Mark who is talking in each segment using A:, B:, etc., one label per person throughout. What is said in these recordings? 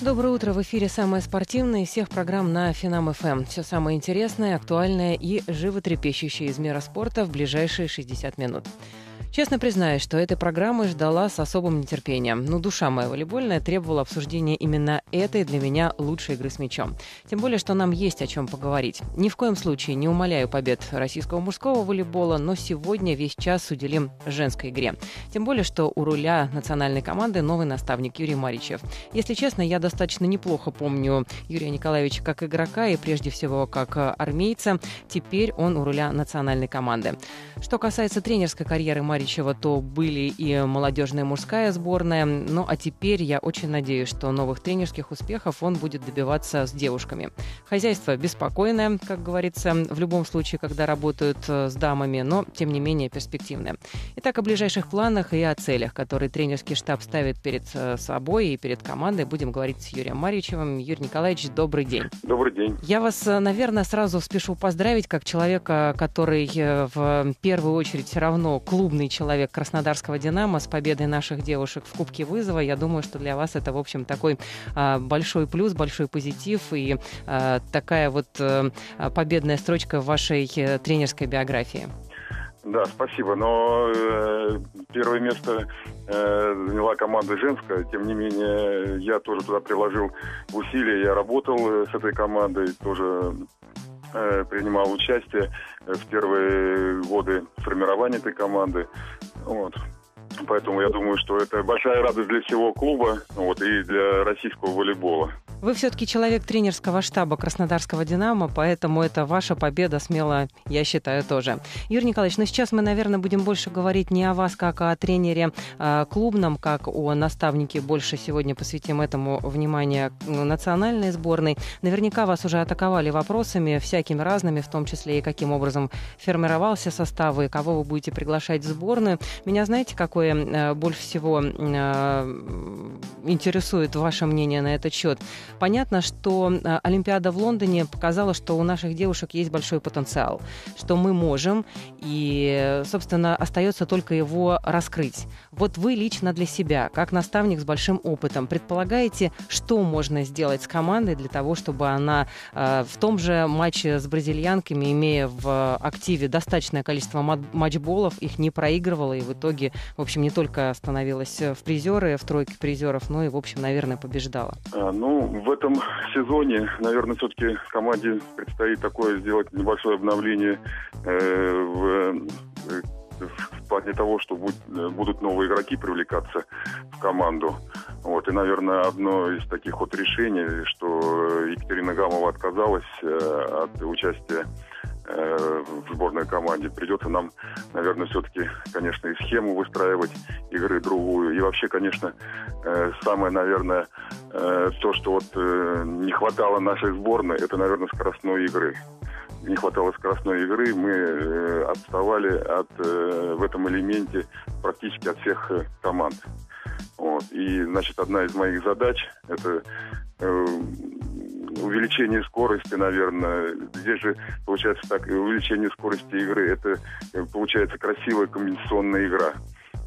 A: Доброе утро. В эфире самое спортивное из всех программ на Финам ФМ. Все самое интересное, актуальное и животрепещущее из мира спорта в ближайшие 60 минут. Честно признаюсь, что этой программы ждала с особым нетерпением. Но ну, душа моя волейбольная требовала обсуждения именно этой для меня лучшей игры с мячом. Тем более, что нам есть о чем поговорить. Ни в коем случае не умоляю побед российского мужского волейбола, но сегодня весь час уделим женской игре. Тем более, что у руля национальной команды новый наставник Юрий Маричев. Если честно, я достаточно неплохо помню Юрия Николаевича как игрока и прежде всего как э, армейца. Теперь он у руля национальной команды. Что касается тренерской карьеры Маричева, Маричева, то были и молодежная мужская сборная. Ну а теперь я очень надеюсь, что новых тренерских успехов он будет добиваться с девушками. Хозяйство беспокойное, как говорится, в любом случае, когда работают э, с дамами, но тем не менее перспективное. Итак, о ближайших планах и о целях, которые тренерский штаб ставит перед э, собой и перед командой, будем говорить с Юрием Маричевым. Юрий Николаевич, добрый день. Добрый день. Я вас, э, наверное, сразу спешу поздравить как человека, который в первую очередь все равно клубный главный человек краснодарского «Динамо» с победой наших девушек в Кубке вызова. Я думаю, что для вас это, в общем, такой а, большой плюс, большой позитив и а, такая вот э, победная строчка в вашей э, тренерской биографии.
B: Да, спасибо. Но э, первое место э, заняла команда женская. Тем не менее, я тоже туда приложил усилия. Я работал э, с этой командой, тоже э, принимал участие в первые годы формирования этой команды. Вот. Поэтому я думаю, что это большая радость для всего клуба вот, и для российского волейбола.
A: Вы все-таки человек тренерского штаба Краснодарского «Динамо», поэтому это ваша победа смело, я считаю, тоже. Юрий Николаевич, ну сейчас мы, наверное, будем больше говорить не о вас, как о тренере а клубном, как о наставнике. Больше сегодня посвятим этому внимание ну, национальной сборной. Наверняка вас уже атаковали вопросами всякими разными, в том числе и каким образом формировался состав и кого вы будете приглашать в сборную. Меня знаете, какое э, больше всего э, интересует ваше мнение на этот счет? Понятно, что э, Олимпиада в Лондоне показала, что у наших девушек есть большой потенциал, что мы можем, и, собственно, остается только его раскрыть. Вот вы лично для себя, как наставник с большим опытом, предполагаете, что можно сделать с командой для того, чтобы она э, в том же матче с бразильянками, имея в активе достаточное количество матчболов, их не проигрывала и в итоге, в общем, не только становилась э, в призеры, в тройке призеров, но и, в общем, наверное, побеждала?
B: Ну, в этом сезоне, наверное, все-таки команде предстоит такое сделать небольшое обновление э, в, э, в плане того, что будь, э, будут новые игроки привлекаться в команду. Вот, и, наверное, одно из таких вот решений, что Екатерина Гамова отказалась э, от участия Э, в сборной команде. Придется нам, наверное, все-таки, конечно, и схему выстраивать игры другую. И вообще, конечно, э, самое, наверное, э, то, что вот не хватало нашей сборной, это, наверное, скоростной игры не хватало скоростной игры, мы отставали от, в этом элементе практически от всех команд. Вот. И, значит, одна из моих задач – это увеличение скорости, наверное. Здесь же получается так, увеличение скорости игры, это э, получается красивая комбинационная игра.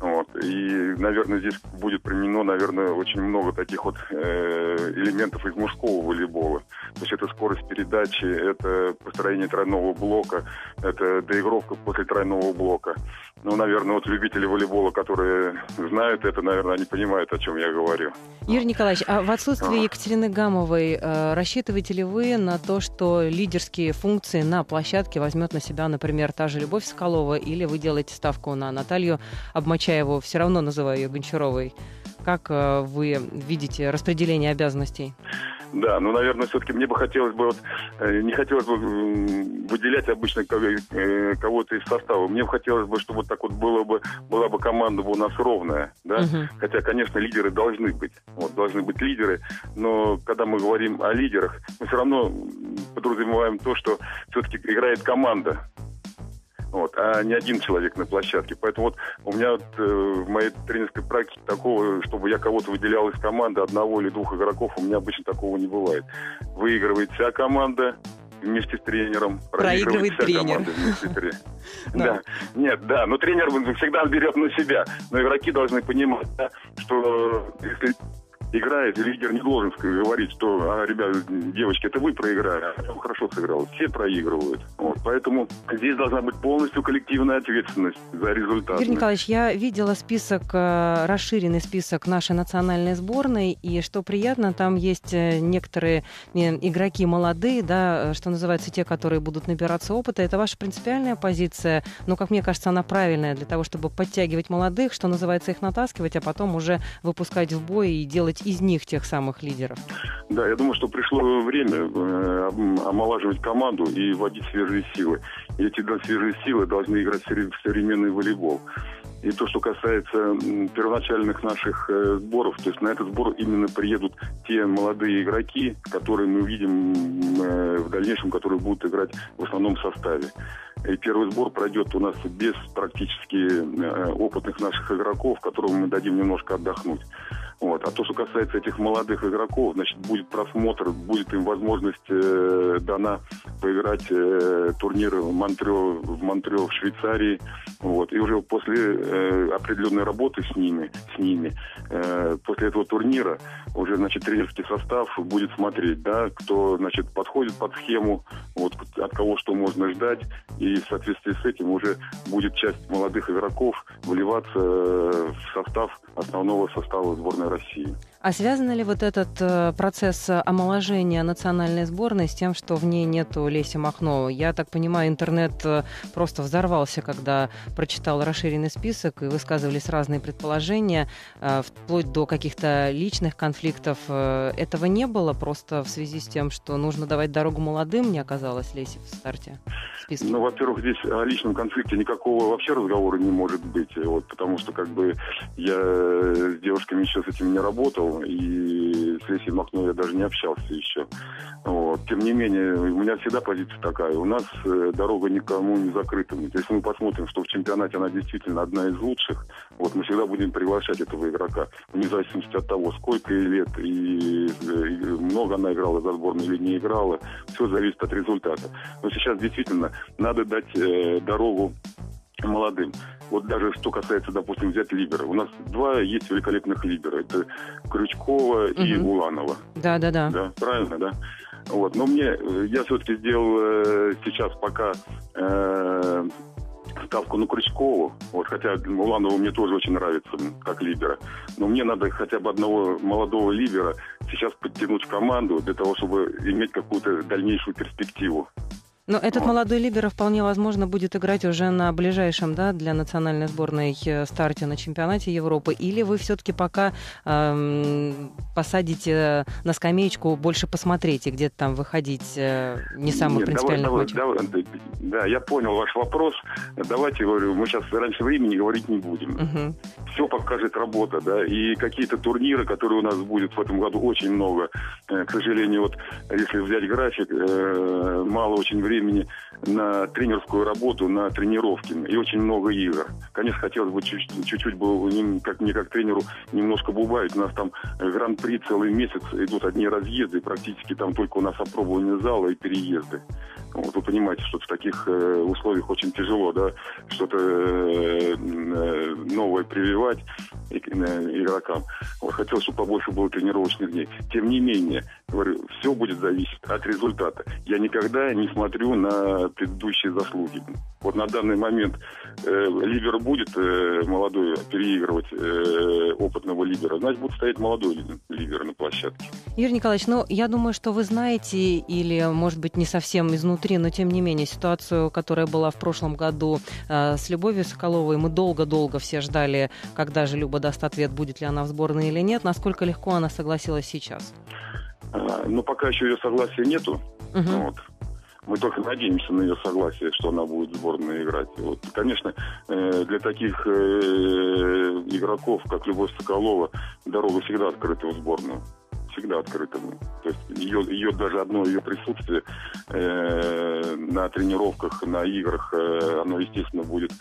B: Вот. И, наверное, здесь будет применено, наверное, очень много таких вот э, элементов из мужского волейбола. То есть это скорость передачи, это построение тройного блока, это доигровка после тройного блока. Ну, наверное, вот любители волейбола, которые знают это, наверное, они понимают, о чем я говорю.
A: Юрий Николаевич, а в отсутствии Екатерины Гамовой э, рассчитываете ли вы на то, что лидерские функции на площадке возьмет на себя, например, та же Любовь Скалова, или вы делаете ставку на Наталью Обмочаеву? его все равно называю ее Гончаровой. Как э, вы видите распределение обязанностей?
B: Да, ну, наверное, все-таки мне бы хотелось бы, вот, э, не хотелось бы выделять обычно э, кого-то из состава. Мне бы хотелось бы, чтобы вот так вот было бы, была бы команда у нас ровная, да. Угу. Хотя, конечно, лидеры должны быть, вот, должны быть лидеры, но когда мы говорим о лидерах, мы все равно подразумеваем то, что все-таки играет команда, вот, а не один человек на площадке. Поэтому вот у меня вот, э, в моей тренерской практике такого, чтобы я кого-то выделял из команды одного или двух игроков, у меня обычно такого не бывает. Выигрывает вся команда, вместе с тренером. Проигрывает вся тренер. Да. Нет, да, но тренер всегда берет на себя. Но игроки должны понимать, что если играет, лидер не должен говорить, что, а, ребят, девочки, это вы проиграли, а хорошо сыграл. Все проигрывают. Вот, поэтому здесь должна быть полностью коллективная ответственность за результат. Юрий Николаевич,
A: я видела список, э, расширенный список нашей национальной сборной, и что приятно, там есть э, некоторые э, игроки молодые, да, что называется, те, которые будут набираться опыта. Это ваша принципиальная позиция, но, как мне кажется, она правильная для того, чтобы подтягивать молодых, что называется, их натаскивать, а потом уже выпускать в бой и делать выбирать из них тех самых лидеров?
B: Да, я думаю, что пришло время э, омолаживать команду и вводить свежие силы. И эти свежие силы должны играть в современный волейбол. И то, что касается первоначальных наших э, сборов, то есть на этот сбор именно приедут те молодые игроки, которые мы увидим э, в дальнейшем, которые будут играть в основном составе. И первый сбор пройдет у нас без практически опытных наших игроков, которым мы дадим немножко отдохнуть. Вот. А то, что касается этих молодых игроков, значит, будет просмотр, будет им возможность э, дана поиграть э, турнир в Монтрео, в Монтрео в Швейцарии. Вот. И уже после э, определенной работы с ними, с ними э, после этого турнира уже, значит, тренерский состав будет смотреть, да, кто, значит, подходит под схему, вот, от кого что можно ждать. И в соответствии с этим уже будет часть молодых игроков вливаться э, в состав основного состава сборной Russie.
A: А связано ли вот этот э, процесс омоложения национальной сборной с тем, что в ней нету Леси Махно? Я так понимаю, интернет э, просто взорвался, когда прочитал расширенный список и высказывались разные предположения, э, вплоть до каких-то личных конфликтов. Этого не было просто в связи с тем, что нужно давать дорогу молодым, не оказалось Леси в старте
B: Ну, во-первых, здесь о личном конфликте никакого вообще разговора не может быть, вот, потому что как бы я с девушками еще с этим не работал, и с Лесей Макно я даже не общался еще. Вот. Тем не менее, у меня всегда позиция такая. У нас э, дорога никому не закрыта. Если мы посмотрим, что в чемпионате она действительно одна из лучших, вот мы всегда будем приглашать этого игрока, вне зависимости от того, сколько ей лет, и, э, и много она играла за сборную или не играла. Все зависит от результата. Но сейчас действительно надо дать э, дорогу молодым. Вот даже что касается, допустим, взять либера. У нас два есть великолепных либера. Это Крючкова угу. и Уланова.
A: Да, да, да. Да,
B: правильно, да. Вот, но мне, э, я все-таки сделал э, сейчас пока э, ставку на Крючкову, вот, хотя Уланова мне тоже очень нравится как либера, но мне надо хотя бы одного молодого либера сейчас подтянуть в команду для того, чтобы иметь какую-то дальнейшую перспективу.
A: Но этот вот. молодой либер вполне возможно будет играть уже на ближайшем, да, для национальной сборной э, старте на чемпионате Европы. Или вы все-таки пока эм, посадите э, на скамеечку, больше посмотрите, где-то там выходить э, не самых Нет, принципиальных давай,
B: давай, давай, да, я понял ваш вопрос. Давайте, говорю, мы сейчас раньше времени говорить не будем. Угу. Все покажет работа, да, и какие-то турниры, которые у нас будет в этом году очень много. Э, к сожалению, вот если взять график, э, мало очень времени времени на тренерскую работу, на тренировки и очень много игр. Конечно, хотелось бы чуть-чуть бы, как мне как тренеру, немножко бы убавить. У нас там гран-при целый месяц идут одни разъезды, практически там только у нас опробование зала и переезды. Вот вы понимаете, что в таких э, условиях очень тяжело, да, что-то э, э новое прививать и, э, игрокам. Вот хотелось, чтобы побольше было тренировочных дней. Тем не менее, говорю, все будет зависеть от результата. Я никогда не смотрю на предыдущие заслуги. Вот на данный момент э, либер будет э, молодой переигрывать э, опытного либера, значит, будет стоять молодой либер на площадке.
A: Юрий Николаевич, ну, я думаю, что вы знаете, или, может быть, не совсем изнутри, но, тем не менее, ситуацию, которая была в прошлом году э, с Любовью Соколовой, мы долго-долго все ждали, когда же Люба даст ответ, будет ли она в сборной или нет. Насколько легко она согласилась сейчас?
B: А, ну, пока еще ее согласия нету. Угу. Вот. Мы только надеемся на ее согласие, что она будет в сборной играть. Вот. Конечно, э, для таких э, игроков, как Любовь Соколова, дорога всегда открыта в сборную всегда открыта. То есть ее, ее даже одно ее присутствие э, на тренировках, на играх, э, оно, естественно, будет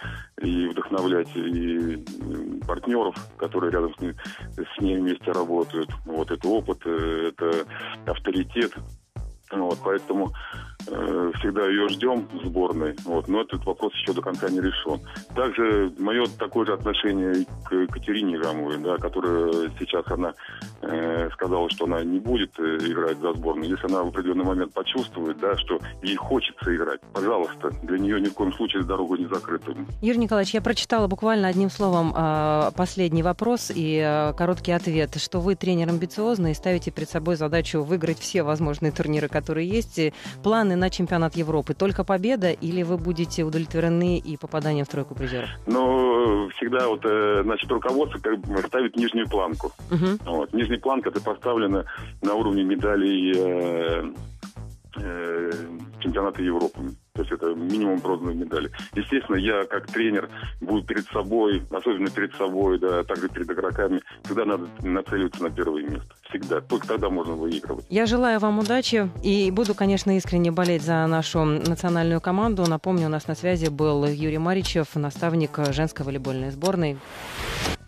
B: и вдохновлять и партнеров, которые рядом с ней, с ней вместе работают. Вот это опыт, э, это авторитет. Вот, поэтому Э, всегда ее ждем в сборной, вот, но этот вопрос еще до конца не решен. Также мое такое же отношение к Катерине Гамовой, да, которая сейчас она э, сказала, что она не будет э, играть за сборную. Если она в определенный момент почувствует, да, что ей хочется играть, пожалуйста, для нее ни в коем случае дорога не закрыта.
A: Юрий Николаевич, я прочитала буквально одним словом э, последний вопрос и э, короткий ответ, что вы тренер амбициозный и ставите перед собой задачу выиграть все возможные турниры, которые есть, и план ориентированы на чемпионат Европы? Только победа или вы будете удовлетворены и попаданием в тройку призеров?
B: Ну, всегда вот, э, значит, руководство как бы ставит нижнюю планку. Угу. Вот. Нижняя планка это поставлена на уровне медалей э, э, чемпионата Европы. То есть это минимум бронзовые медали. Естественно, я как тренер буду перед собой, особенно перед собой, да, а также перед игроками, всегда надо нацеливаться на первое место. Всегда. Только тогда можно выигрывать.
A: Я желаю вам удачи и буду, конечно, искренне болеть за нашу национальную команду. Напомню, у нас на связи был Юрий Маричев, наставник женской волейбольной сборной.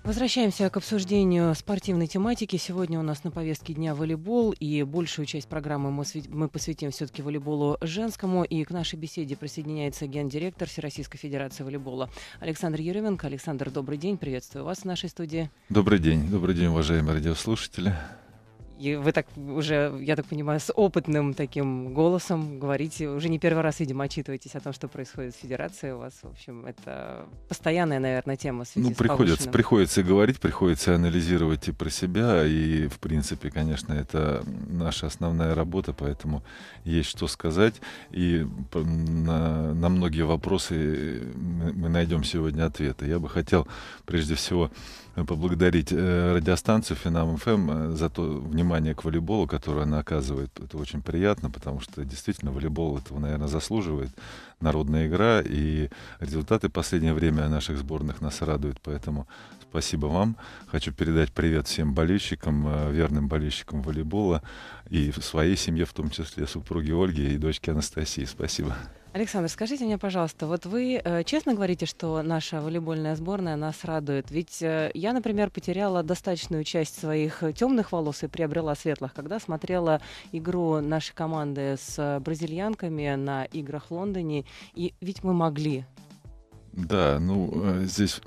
A: Возвращаемся к обсуждению спортивной тематики. Сегодня у нас на повестке дня волейбол, и большую часть программы мы посвятим все-таки волейболу женскому. И к нашей беседе присоединяется гендиректор Всероссийской Федерации волейбола Александр Еременко. Александр, добрый день, приветствую вас в нашей студии.
C: Добрый день, добрый день, уважаемые радиослушатели.
A: И вы так уже, я так понимаю, с опытным таким голосом говорите, уже не первый раз, видимо, отчитываетесь о том, что происходит в Федерации у вас. В общем, это постоянная, наверное, тема. В связи ну, с приходится, с
C: приходится говорить, приходится анализировать и про себя, и, в принципе, конечно, это наша основная работа, поэтому есть что сказать. И на, на многие вопросы мы найдем сегодня ответы. Я бы хотел, прежде всего, поблагодарить э, радиостанцию Финам ФМ э, за то внимание к волейболу, которое она оказывает. Это очень приятно, потому что действительно волейбол этого, наверное, заслуживает. Народная игра и результаты последнее время наших сборных нас радуют, поэтому спасибо вам. Хочу передать привет всем болельщикам, э, верным болельщикам волейбола и своей семье, в том числе супруге Ольге и дочке Анастасии. Спасибо.
A: Александр, скажите мне, пожалуйста, вот вы э, честно говорите, что наша волейбольная сборная нас радует? Ведь э, я, например, потеряла достаточную часть своих э, темных волос и приобрела светлых, когда смотрела игру нашей команды с бразильянками на играх в Лондоне, и ведь мы могли.
C: Да, ну здесь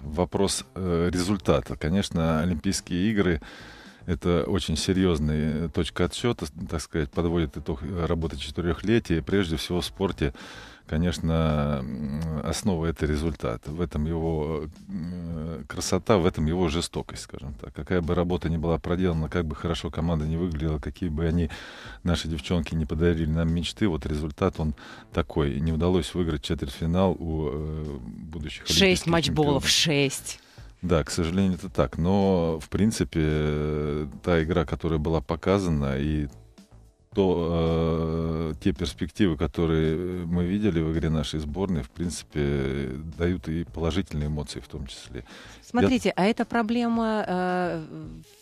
C: вопрос результата. Конечно, Олимпийские игры это очень серьезная э, точка отсчета, так сказать, подводит итог э, работы четырехлетия. Прежде всего в спорте, конечно, основа — это результат. В этом его э, красота, в этом его жестокость, скажем так. Какая бы работа ни была проделана, как бы хорошо команда не выглядела, какие бы они, наши девчонки, не подарили нам мечты, вот результат он такой. Не удалось выиграть четвертьфинал у будущих Шесть матчболов,
A: шесть.
C: Да, к сожалению, это так. Но, в принципе, э, та игра, которая была показана, и то, э, те перспективы, которые э, мы видели в игре нашей сборной, в принципе, э, дают и положительные эмоции в том числе. Смотрите,
A: а это проблема э,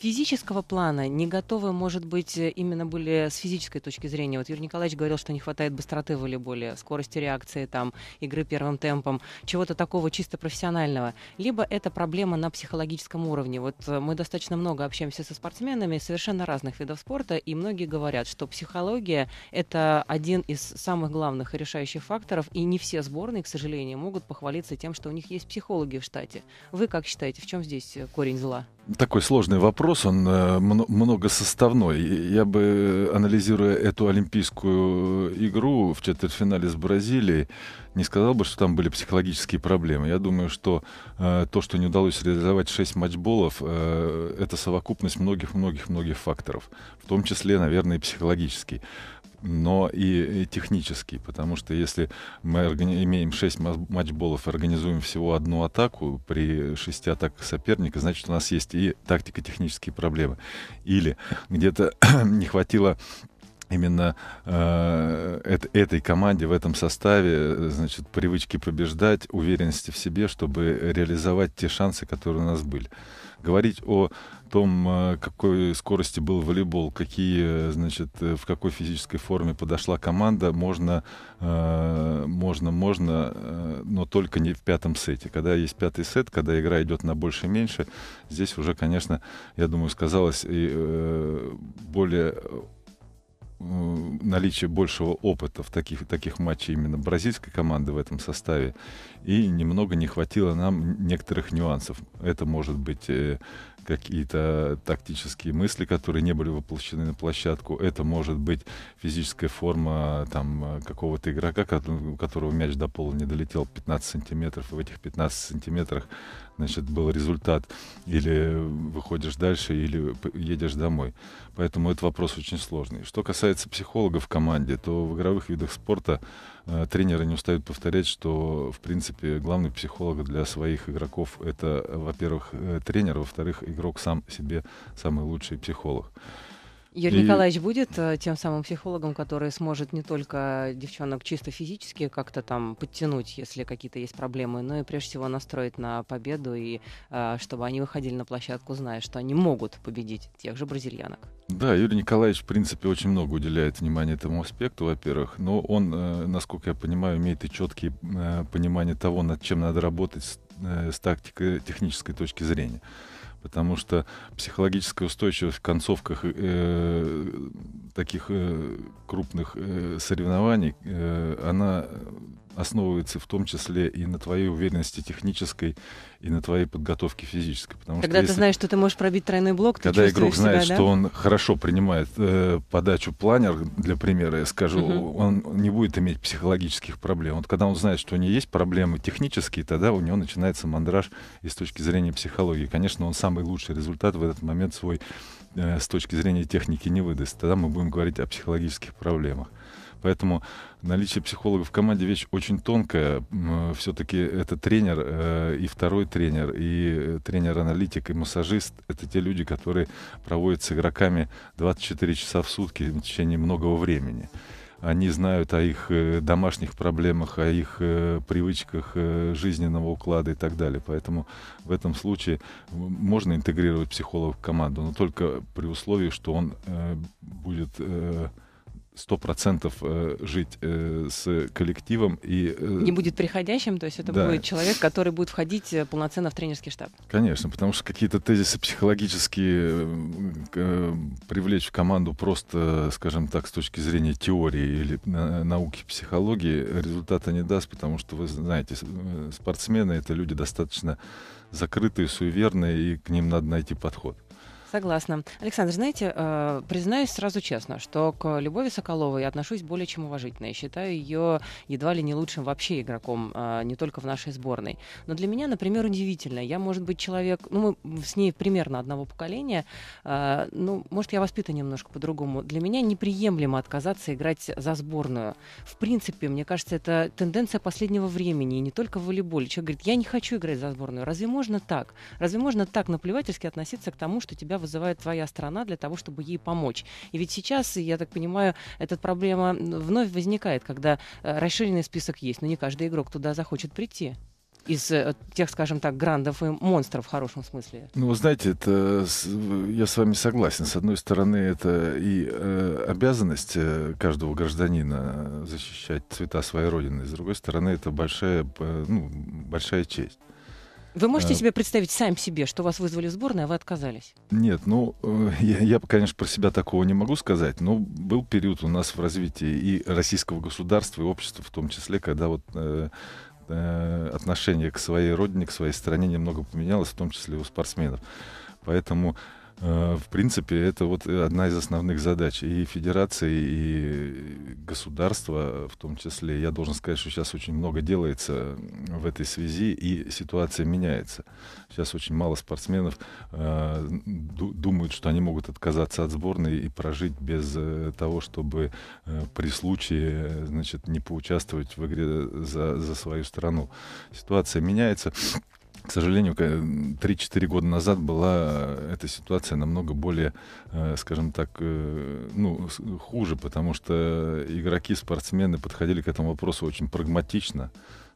A: физического плана. Не готовы, может быть, именно были с физической точки зрения. Вот Юрий Николаевич говорил, что не хватает быстроты в волейболе, скорости реакции, там, игры первым темпом, чего-то такого чисто профессионального. Либо это проблема на психологическом уровне. Вот э, мы достаточно много общаемся со спортсменами совершенно разных видов спорта, и многие говорят, что психология — это один из самых главных и решающих факторов, и не все сборные, к сожалению, могут похвалиться тем, что у них есть психологи в штате. Вы как считаете, в чем здесь э, корень зла?
C: Такой сложный вопрос, он э, многосоставной. Я бы, анализируя эту олимпийскую игру в четвертьфинале с Бразилией, не сказал бы, что там были психологические проблемы. Я думаю, что э, то, что не удалось реализовать 6 матчболов, э, это совокупность многих-многих-многих факторов, в том числе, наверное, и психологический но и, и технический, потому что если мы имеем 6 матчболов и организуем всего одну атаку при 6 атаках соперника, значит, у нас есть и тактико-технические проблемы. Или где-то не хватило именно э, эт, этой команде в этом составе, значит, привычки побеждать, уверенности в себе, чтобы реализовать те шансы, которые у нас были. Говорить о том, а, какой скорости был волейбол, какие, значит, э, в какой физической форме подошла команда, можно, а, можно, можно, э, но только не в пятом сете. Когда есть пятый сет, когда игра идет на больше-меньше, здесь уже, конечно, я думаю, сказалось и э, более наличие большего опыта в таких, таких матчах именно бразильской команды в этом составе. И немного не хватило нам некоторых нюансов. Это может быть какие-то тактические мысли, которые не были воплощены на площадку. Это может быть физическая форма там, какого-то игрока, у которого мяч до пола не долетел 15 сантиметров, и в этих 15 сантиметрах значит, был результат. Или выходишь дальше, или едешь домой. Поэтому этот вопрос очень сложный. Что касается психологов в команде, то в игровых видах спорта э, тренеры не устают повторять, что, в принципе, главный психолог для своих игроков — это, во-первых, э, тренер, а во-вторых, игрок сам себе самый лучший психолог.
A: Юрий и... Николаевич будет э, тем самым психологом, который сможет не только девчонок чисто физически как-то там подтянуть, если какие-то есть проблемы, но и прежде всего настроить на победу и э, чтобы они выходили на площадку, зная, что они могут победить тех же бразильянок.
C: Да, Юрий Николаевич, в принципе, очень много уделяет внимания этому аспекту, во-первых, но он, э, насколько я понимаю, имеет и четкие понимание того, над чем надо работать с, с тактико-технической точки зрения потому что психологическая устойчивость в концовках э, таких э, крупных э, соревнований, э, она основывается в том числе и на твоей уверенности технической, и на твоей подготовке физической. Потому когда что ты если, знаешь,
A: что ты можешь пробить тройной блок, когда ты Когда игрок знает, себя, да? что он
C: хорошо принимает э, подачу планер, для примера я скажу, угу. он не будет иметь психологических проблем. Вот когда он знает, что у него есть проблемы технические, тогда у него начинается мандраж и с точки зрения психологии. Конечно, он самый лучший результат в этот момент свой э, с точки зрения техники не выдаст. Тогда мы будем говорить о психологических проблемах. Поэтому наличие психолога в команде вещь очень тонкая. Э, Все-таки это тренер э, и второй тренер, и э, тренер-аналитик, и массажист. Это те люди, которые проводят с игроками 24 часа в сутки в течение многого времени они знают о их домашних проблемах, о их привычках жизненного уклада и так далее. Поэтому в этом случае можно интегрировать психолога в команду, но только при условии, что он будет сто процентов э, жить э, с коллективом и э, не
A: будет приходящим, то есть это да. будет человек, который будет входить полноценно в тренерский штаб.
C: Конечно, потому что какие-то тезисы психологические привлечь в команду просто, скажем так, с точки зрения теории или науки психологии результата не даст, потому что вы знаете, спортсмены это люди достаточно закрытые, суеверные и к ним надо найти подход.
A: Согласна. Александр, знаете, э, признаюсь сразу честно, что к Любови Соколовой я отношусь более чем уважительно. Я считаю ее едва ли не лучшим вообще игроком, э, не только в нашей сборной. Но для меня, например, удивительно. Я, может быть, человек, ну, мы с ней примерно одного поколения, э, ну, может, я воспитан немножко по-другому. Для меня неприемлемо отказаться играть за сборную. В принципе, мне кажется, это тенденция последнего времени, и не только в волейболе. Человек говорит, я не хочу играть за сборную. Разве можно так? Разве можно так наплевательски относиться к тому, что тебя вызывает твоя страна для того, чтобы ей помочь. И ведь сейчас, я так понимаю, эта проблема вновь возникает, когда э, расширенный список есть, но не каждый игрок туда захочет прийти из э, тех, скажем так, грандов и монстров в хорошем смысле.
C: Ну, вы знаете, это, я с вами согласен. С одной стороны, это и э, обязанность э, каждого гражданина защищать цвета своей родины. С другой стороны, это большая, ну, большая честь. Вы можете э.
A: себе представить сами себе, что вас вызвали в сборную, а вы отказались?
C: Нет, ну, э, я, я, конечно, про себя такого не могу сказать, но был период у нас в развитии и российского государства, и общества в том числе, когда вот э, э, отношение к своей родине, к своей стране немного поменялось, в том числе и у спортсменов. Поэтому Э, в принципе, это вот одна из основных задач и федерации, и государства в том числе. Я должен сказать, что сейчас очень много делается в этой связи, и ситуация меняется. Сейчас очень мало спортсменов э, думают, что они могут отказаться от сборной и прожить без э, того, чтобы э, при случае э, значит, не поучаствовать в игре за, за свою страну. Ситуация меняется. К сожалению, 3-4 э, года назад была э, эта ситуация намного более, э, скажем так, ну, хуже, потому что игроки, спортсмены подходили к этому вопросу очень прагматично.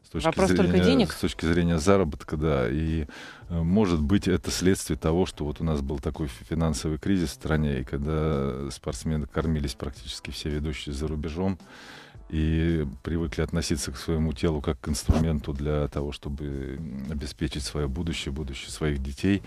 C: С точки Вопрос зрения, только денег? С точки зрения заработка, да. И, может быть, это следствие того, что вот у нас был такой финансовый кризис в стране, и когда спортсмены кормились практически все ведущие за рубежом, и привыкли относиться к своему телу как к инструменту для того, чтобы обеспечить свое будущее, будущее своих детей,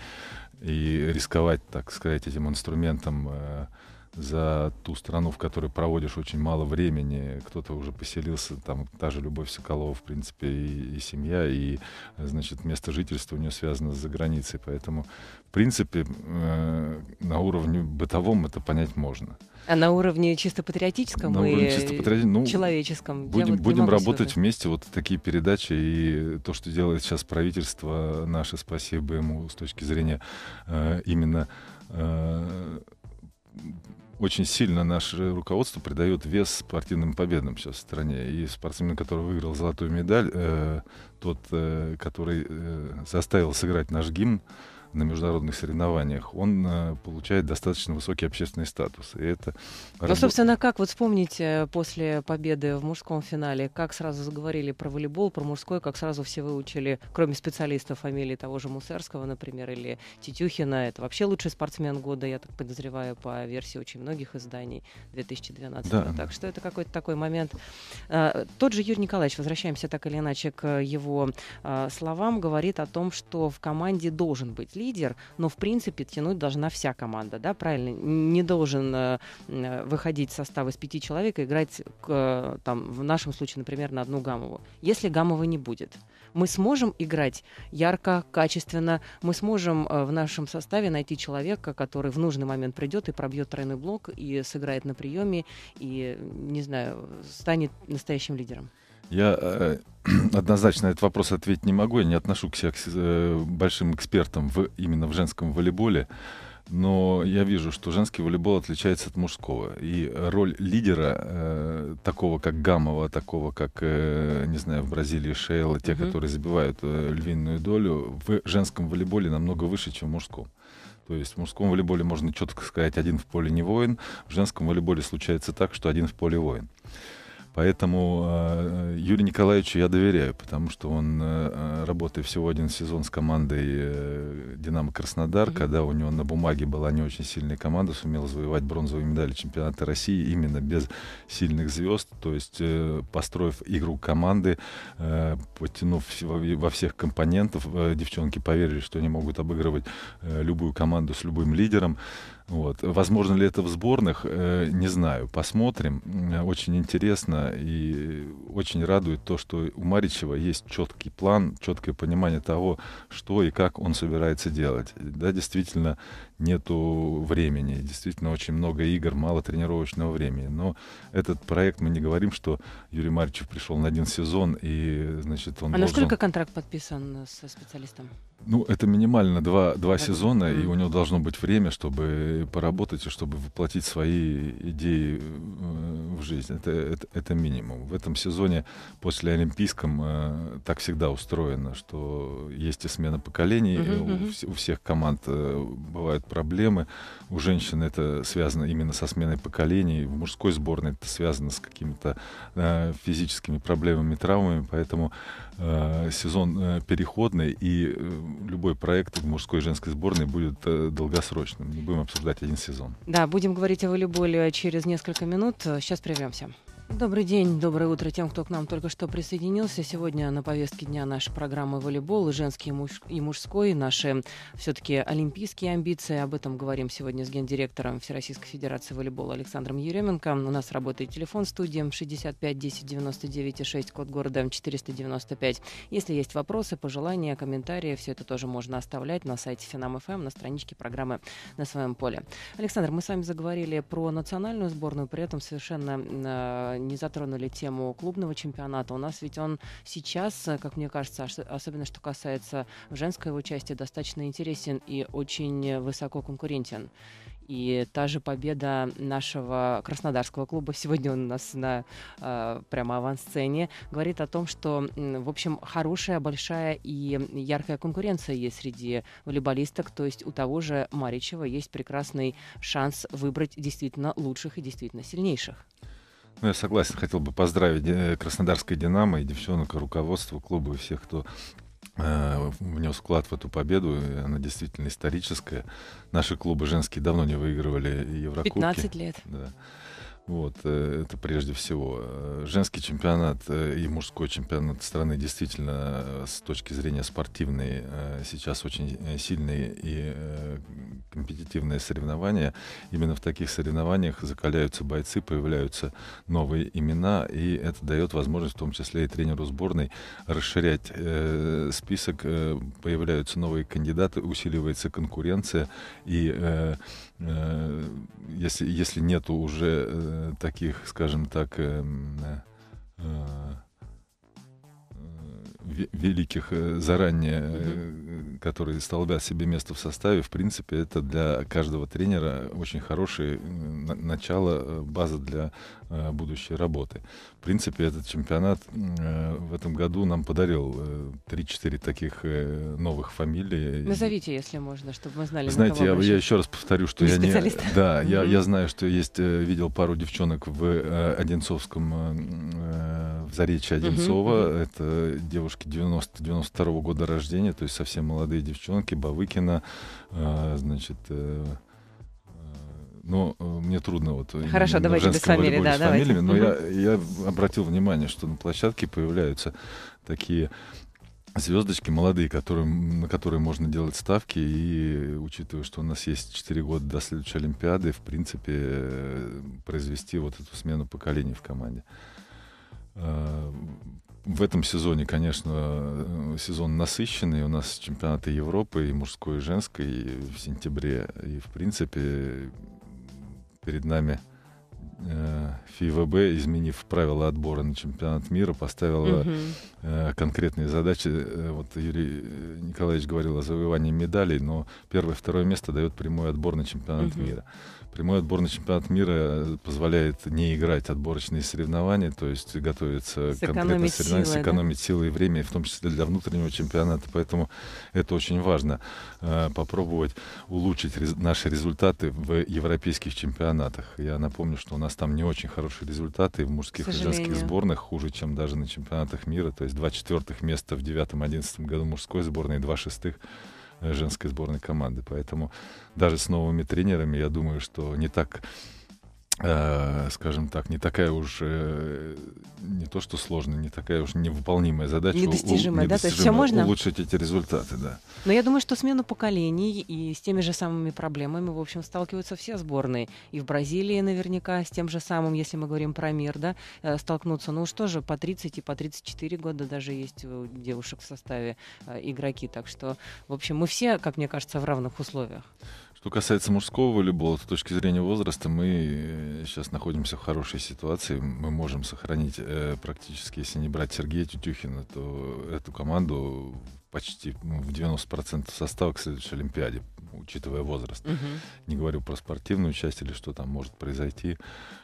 C: и рисковать, так сказать, этим инструментом э, за ту страну, в которой проводишь очень мало времени. Кто-то уже поселился, там та же Любовь Соколова, в принципе, и, и семья, и, э, значит, место жительства у нее связано с заграницей. Поэтому, в принципе, э, уровне бытовом это понять можно.
A: А на уровне чисто патриотическом на и уровне чисто патриоти... ну, человеческом? Будем, вот будем работать
C: сюда. вместе, вот такие передачи, и то, что делает сейчас правительство наше, спасибо ему с точки зрения э, именно э, очень сильно наше руководство придает вес спортивным победам сейчас в стране. И спортсмен, который выиграл золотую медаль, э, тот, э, который э, заставил сыграть наш гимн, на международных соревнованиях, он э, получает достаточно высокий общественный статус. И это но ну, работ...
A: собственно, как вот вспомните э, после победы в мужском финале, как сразу заговорили про волейбол, про мужской, как сразу все выучили, кроме специалистов фамилии того же Мусерского, например, или Тетюхина, это вообще лучший спортсмен года, я так подозреваю, по версии очень многих изданий 2012. Да. Так что это какой-то такой момент. А, тот же Юрий Николаевич, возвращаемся так или иначе к его а, словам, говорит о том, что в команде должен быть лидер, но в принципе тянуть должна вся команда, да, правильно? Не должен э, э, выходить состав из пяти человек и играть, э, там, в нашем случае, например, на одну Гамову. Если Гамовы не будет, мы сможем играть ярко, качественно, мы сможем в нашем составе найти человека, который в нужный момент придет и пробьет тройной блок, и сыграет на приеме, и, не знаю, станет настоящим лидером.
C: Я э, однозначно этот вопрос ответить не могу. Я не отношу к себе к, э, большим экспертам в, именно в женском волейболе. Но я вижу, что женский волейбол отличается от мужского. И роль лидера, э, такого как Гамова, такого как, э, не знаю, в Бразилии Шейла, те, mm-hmm. которые забивают э, львиную долю, в женском волейболе намного выше, чем в мужском. То есть в мужском волейболе можно четко сказать, один в поле не воин, в женском волейболе случается так, что один в поле воин. Поэтому э, э, Юрию Николаевичу я доверяю, потому что он, э, работая всего один сезон с командой «Динамо Краснодар», mm-hmm. когда у него на бумаге была не очень сильная команда, сумела завоевать бронзовые медали чемпионата России именно без сильных звезд, то есть построив игру команды, подтянув во всех компонентов, девчонки поверили, что они могут обыгрывать любую команду с любым лидером. Вот. Возможно ли это в сборных, э, не знаю. Посмотрим. Э, очень интересно и очень радует то, что у Маричева есть четкий план, четкое понимание того, что и как он собирается делать. Да, действительно, нету времени, действительно очень много игр, мало тренировочного времени. Но этот проект, мы не говорим, что Юрий Маричев пришел на один сезон и, значит, он... А должен... на
A: контракт подписан э, со специалистом?
C: Ну, это минимально два, два сезона, и у него должно быть время, чтобы поработать и чтобы воплотить свои идеи э, в жизнь. Это, это, это минимум. В этом сезоне после Олимпийском э, так всегда устроено, что есть и смена поколений, uh-huh, uh-huh. У, у всех команд э, бывают проблемы. У женщин это связано именно со сменой поколений, в мужской сборной это связано с какими-то э, физическими проблемами, травмами, поэтому э, сезон э, переходный и э, любой проект мужской и женской сборной будет э, долгосрочным. Мы будем обсуждать один сезон.
A: Да, будем говорить о волейболе через несколько минут. Сейчас прервемся. Добрый день, доброе утро тем, кто к нам только что присоединился. Сегодня на повестке дня нашей программы волейбол, женский и, мужской, наши все-таки олимпийские амбиции. Об этом говорим сегодня с гендиректором Всероссийской Федерации волейбола Александром Еременко. У нас работает телефон студии 65 10 99 6, код города м 495. Если есть вопросы, пожелания, комментарии, все это тоже можно оставлять на сайте Финам.ФМ, эм, на страничке программы «На своем поле». Александр, мы с вами заговорили про национальную сборную, при этом совершенно э, не затронули тему клубного чемпионата. У нас ведь он сейчас, э, как мне кажется, особенно что касается женского участия, достаточно интересен и очень высоко конкурентен. И та же победа нашего краснодарского клуба, сегодня он у нас на э, прямо авансцене, говорит о том, что, в общем, хорошая, большая и яркая конкуренция есть среди волейболисток. То есть у того же Маричева есть прекрасный шанс выбрать действительно лучших и действительно сильнейших.
C: Ну, я согласен, хотел бы поздравить э, Краснодарское «Динамо» и девчонок, руководство клуба и всех, кто э, внес вклад в эту победу. Она действительно историческая. Наши клубы женские давно не выигрывали Еврокубки. 15 лет. Да. Вот, э, это прежде всего. Э, женский чемпионат э, и мужской чемпионат страны действительно с точки зрения спортивной сейчас очень сильные и компетитивные соревнования. Именно в таких соревнованиях закаляются бойцы, появляются новые имена, и это дает возможность в том числе и тренеру сборной расширять список, появляются новые кандидаты, усиливается конкуренция, и если, если нет уже Э, таких, скажем так, эм, э, великих э, заранее, угу. которые столбят себе место в составе, в принципе, это для каждого тренера очень хорошее начало, э, база для будущей работы. В принципе, этот чемпионат в этом году нам подарил 3-4 таких новых фамилий. Назовите,
A: если можно, чтобы мы знали. Знаете, я, я еще раз повторю, что я не... Да,
C: я, я знаю, что есть, видел пару девчонок в Одинцовском в Заречье Одинцова. Угу, Это девушки 90-92 года рождения, то есть совсем молодые девчонки, Бавыкина, э, значит, э, э, но ну, мне трудно вот Хорошо, давайте без фамилии, да, с фамилиями, но угу. я, я обратил внимание, что на площадке появляются такие звездочки молодые, которые, на которые можно делать ставки. И учитывая, что у нас есть 4 года до следующей Олимпиады, в принципе, произвести вот эту смену поколений в команде. Эм, в этом сезоне, конечно, э, сезон насыщенный. У нас чемпионаты Европы и мужской, и женской в сентябре. И, в принципе, перед нами э, ФИВБ, изменив правила отбора на чемпионат мира, поставила угу. конкретные задачи. Вот Юрий Николаевич говорил о завоевании медалей, но первое второе место дает прямой отбор на чемпионат угу. мира. Прямой отбор на чемпионат мира э, позволяет не играть отборочные соревнования, то есть готовиться сэкономить к конкретным соревнованиям, сэкономить да? силы и время, в том числе для внутреннего чемпионата. Поэтому это очень важно э, попробовать улучшить наши результаты в европейских чемпионатах. Я напомню, что у нас там не очень хорошие результаты в мужских и женских сборных, хуже, чем даже на чемпионатах мира. То есть два четвертых места в девятом-одиннадцатом году мужской сборной, два шестых женской сборной команды. Поэтому даже с новыми тренерами, я думаю, что не так Э, скажем так, не такая уж э, не то что сложная, не такая уж невыполнимая задача. Недостижимая, у, недостижимая То есть все можно? Улучшить эти результаты, да.
A: Но я думаю, что смену поколений и с теми же самыми проблемами, в общем, сталкиваются все сборные. И в Бразилии наверняка с тем же самым, если мы говорим про мир, да, э, столкнуться. Ну что же, по 30 и по 34 года даже есть у девушек в составе игроки. Так что, в общем, мы все, как мне кажется, в равных условиях.
C: Что касается мужского волейбола, с точки зрения возраста, мы э, сейчас находимся в хорошей ситуации. Мы можем сохранить э, практически, если не брать Сергея Тютюхина, то эту команду почти ну, в 90% состава к следующей Олимпиаде, учитывая возраст. Угу. Не говорю про спортивную часть или что там может произойти.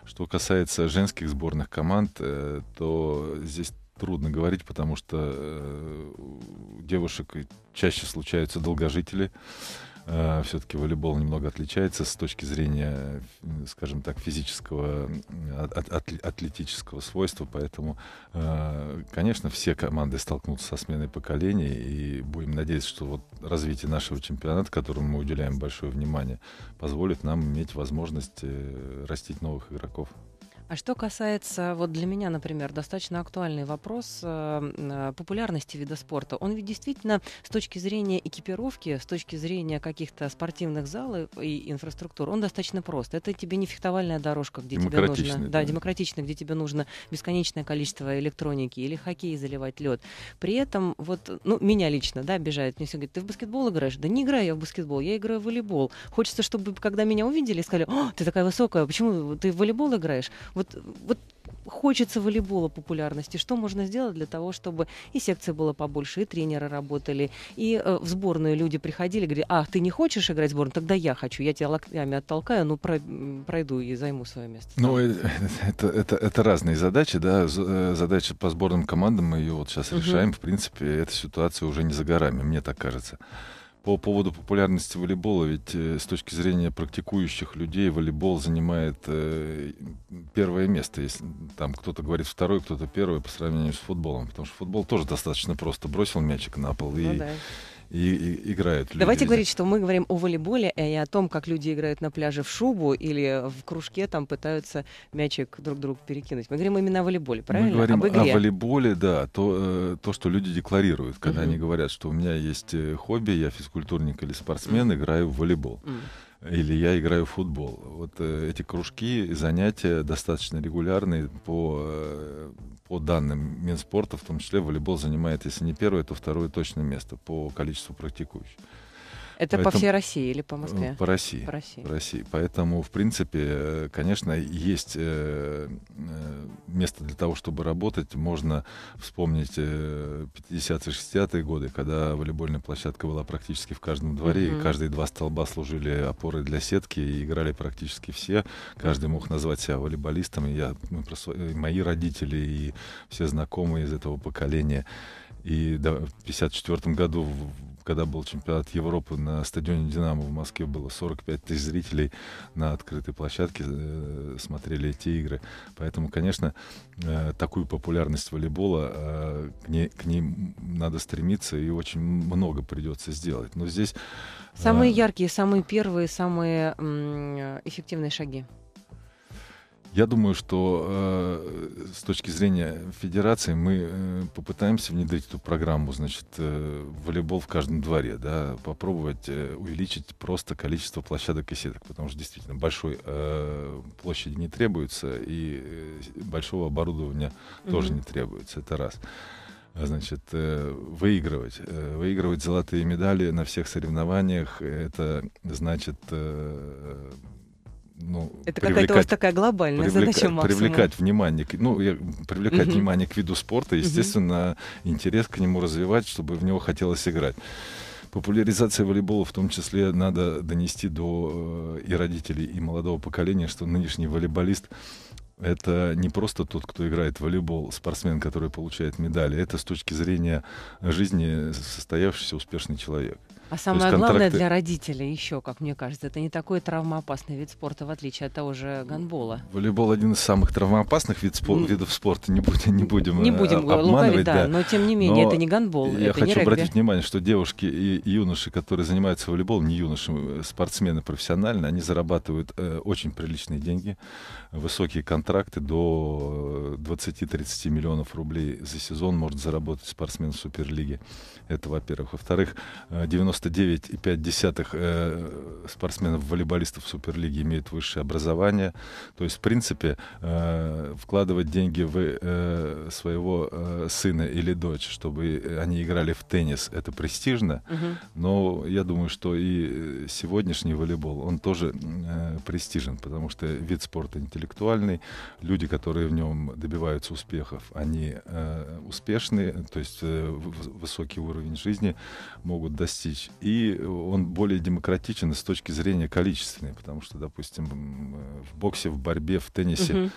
C: Что касается женских сборных команд, э, то здесь трудно говорить, потому что э, у девушек чаще случаются долгожители. Э, все-таки волейбол немного отличается с точки зрения, э, скажем так, физического, э, атлетического свойства, поэтому, конечно, все команды столкнутся со сменой поколений, и будем надеяться, что вот развитие нашего чемпионата, которому мы уделяем большое внимание, позволит нам иметь возможность растить новых игроков.
A: А что касается, вот для меня, например, достаточно актуальный вопрос э, э, популярности вида спорта. Он ведь действительно с точки зрения экипировки, с точки зрения каких-то спортивных залов и инфраструктур, он достаточно прост. Это тебе не фехтовальная дорожка, где тебе нужно... Да, да, демократично, где тебе нужно бесконечное количество электроники или хоккей заливать лед. При этом, вот, ну, меня лично, да, обижает. Мне все говорят, ты в баскетбол играешь? Да не играю я в баскетбол, я играю в волейбол. Хочется, чтобы, когда меня увидели, сказали, о, ты такая высокая, почему ты в волейбол играешь? Вот, вот хочется волейбола популярности. Что можно сделать для того, чтобы и секция была побольше, и тренеры работали, и э, в сборную люди приходили, говорили, а, ты не хочешь играть в сборную? Тогда я хочу. Я тебя локтями оттолкаю, ну, про, пройду и займу свое место.
C: Ну, э, это, это, это, разные задачи, да. Э, Задача по сборным командам, мы ее вот сейчас угу. решаем. В принципе, эта ситуация уже не за горами, мне так кажется по поводу популярности волейбола, ведь э, с точки зрения практикующих людей волейбол занимает э, первое место. Если там кто-то говорит второй, кто-то первый по сравнению с футболом, потому что футбол тоже достаточно просто бросил мячик на пол ну, и да и, и играют.
A: Давайте говорить, что мы говорим о волейболе, а не о том, как люди играют на пляже в шубу или в кружке там пытаются мячик друг другу перекинуть. Мы говорим именно о волейболе, правильно? Мы говорим Об игре. о
C: волейболе, да, то, э, то, что люди декларируют, когда угу. они говорят, что у меня есть э, хобби, я физкультурник или спортсмен, угу. играю в волейбол. Угу или я играю в футбол. Вот э, эти кружки, занятия достаточно регулярные по э, по данным Минспорта, в том числе волейбол занимает, если не первое, то второе точное место по количеству практикующих. Это по всей России или по э, Москве? По России. По России. По России. Поэтому, в принципе, э, конечно, есть э, место для того, чтобы работать. Можно вспомнить 50-60-е годы, когда волейбольная площадка была практически в каждом дворе, mm-hmm. и каждые два столба служили опорой для сетки, и играли практически все. Каждый мог назвать себя волейболистом. И я, мы ну, и мои родители и все знакомые из этого поколения. И в 1954 году когда был чемпионат Европы на стадионе «Динамо» в Москве было 45 тысяч зрителей на открытой площадке э, смотрели эти игры. Поэтому, конечно, э, такую популярность волейбола, э, к ней, к ней надо стремиться и очень много придется сделать. Но здесь... Самые
A: яркие, самые первые, самые эффективные шаги.
C: Я думаю, что э, с точки зрения федерации мы э, попытаемся внедрить эту программу, значит, э, волейбол в каждом дворе, да, попробовать э, увеличить просто количество площадок и сеток, потому что действительно большой э, площади не требуется и э, большого оборудования mm тоже не требуется, это раз. А значит, э, выигрывать, э, выигрывать золотые медали на всех соревнованиях, это значит э, ну,
B: это
A: какая-то у вас такая глобальная привлека, задача максимум. Привлекать
C: внимание, ну, привлекать uh-huh. внимание к виду спорта, естественно, uh-huh. интерес к нему развивать, чтобы в него хотелось играть. Популяризация волейбола в том числе надо донести до э, и родителей, и молодого поколения, что нынешний волейболист это не просто тот, кто играет в волейбол, спортсмен, который получает медали. Это с точки зрения жизни состоявшийся успешный человек.
A: А самое контракты... главное для родителей еще, как мне кажется, это не такой травмоопасный вид спорта, в отличие от того же гандбола.
C: Волейбол один из самых травмоопасных вид спор... mm. видов спорта, не, будем, не будем Не будем обманывать, э, лукавить, да, да, но тем не менее, но это не гандбол, Я это хочу не обратить внимание, что девушки и юноши, которые занимаются волейболом, не юноши, э, спортсмены профессиональные, они зарабатывают э, очень приличные деньги, высокие контракты до 20-30 э, миллионов рублей за сезон может заработать спортсмен Суперлиги. Это во-первых. Во-вторых, 90 99,5 э, спортсменов-волейболистов Суперлиги имеют высшее образование. То есть, в принципе, э, вкладывать деньги в э, своего сына или дочь, чтобы они играли в теннис, это престижно. Но я думаю, что и сегодняшний волейбол, он тоже престижен, потому что вид спорта интеллектуальный, люди, которые в нем добиваются успехов, они успешны, то есть высокий уровень жизни могут достичь мяч, и он более демократичен с точки зрения количественной, потому что, допустим, в боксе, в борьбе, в теннисе угу.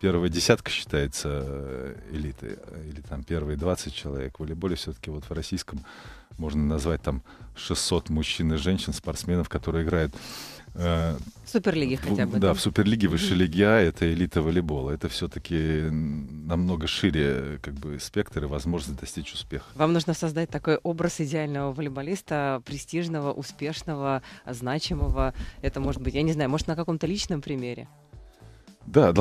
C: первая десятка считается э, элитой, э, или там первые 20 человек. В волейболе все-таки вот в российском можно назвать там 600 мужчин и женщин, спортсменов, которые играют. В суперлиге хотя бы. Да, да? в Суперлиге, высшей лиге А это элита волейбола. Это все-таки намного шире как бы, спектр и возможность достичь успеха.
A: Вам нужно создать такой образ идеального волейболиста, престижного, успешного, значимого. Это может быть, я не знаю, может на каком-то личном примере?
C: Да,